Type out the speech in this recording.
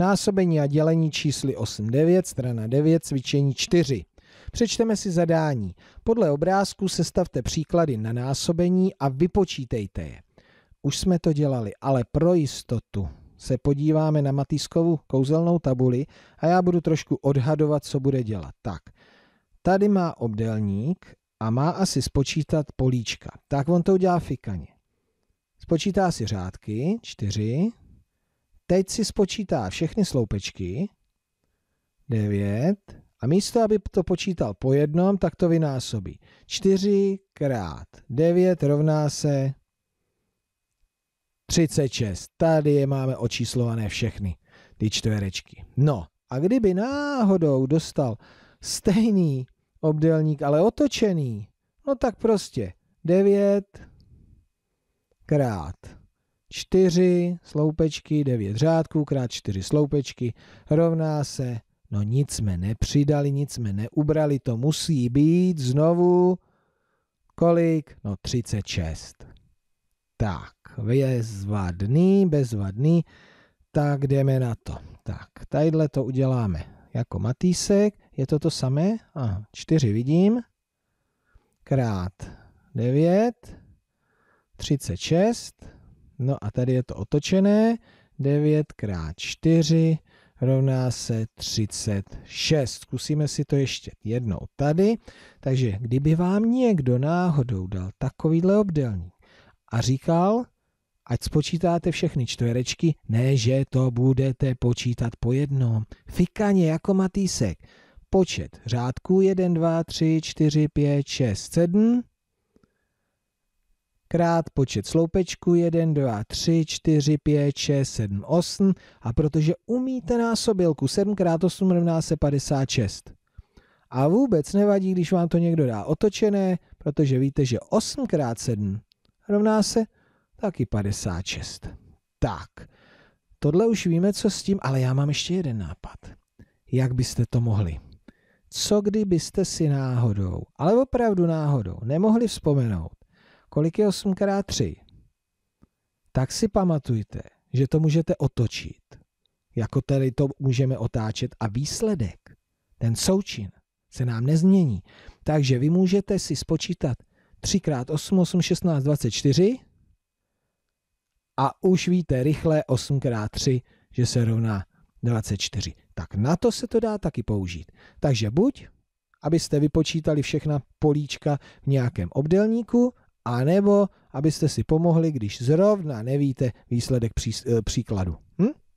Násobení a dělení čísly 8-9, strana 9, cvičení 4. Přečteme si zadání. Podle obrázku sestavte příklady na násobení a vypočítejte je. Už jsme to dělali, ale pro jistotu se podíváme na Matýskovu kouzelnou tabuli a já budu trošku odhadovat, co bude dělat. Tak, tady má obdelník a má asi spočítat políčka. Tak on to udělá fikaně. Spočítá si řádky, čtyři, Teď si spočítá všechny sloupečky. 9. A místo, aby to počítal po jednom, tak to vynásobí. 4 krát 9 rovná se 36. Tady je máme očíslované všechny ty čtverečky. No a kdyby náhodou dostal stejný obdelník, ale otočený, no tak prostě 9 krát 4 sloupečky, 9 řádků krát 4 sloupečky rovná se, no nic jsme nepřidali, nic jsme neubrali, to musí být znovu kolik? No 36. Tak, bezvadný, bezvadný, tak jdeme na to. Tak, tadyhle to uděláme jako matýsek, je to to samé? A 4 vidím, krát 9, 36, No a tady je to otočené. 9 x 4 rovná se 36. Zkusíme si to ještě jednou tady. Takže kdyby vám někdo náhodou dal takovýhle obdelník a říkal, ať spočítáte všechny čtverečky, ne, že to budete počítat po jednom. Fikaně jako matýsek. Počet řádků 1, 2, 3, 4, 5, 6, 7 krát počet sloupečků 1, 2, 3, 4, 5, 6, 7, 8 a protože umíte násobilku 7 krát 8 rovná se 56. A vůbec nevadí, když vám to někdo dá otočené, protože víte, že 8 krát 7 rovná se taky 56. Tak, tohle už víme, co s tím, ale já mám ještě jeden nápad. Jak byste to mohli? Co kdybyste si náhodou, ale opravdu náhodou, nemohli vzpomenout, kolik je 8 x 3, tak si pamatujte, že to můžete otočit. Jako tedy to můžeme otáčet a výsledek, ten součin, se nám nezmění. Takže vy můžete si spočítat 3 x 8, 8, 16, 24 a už víte rychle 8 x 3, že se rovná 24. Tak na to se to dá taky použít. Takže buď, abyste vypočítali všechna políčka v nějakém obdelníku, a nebo abyste si pomohli, když zrovna nevíte výsledek pří, eh, příkladu. Hm?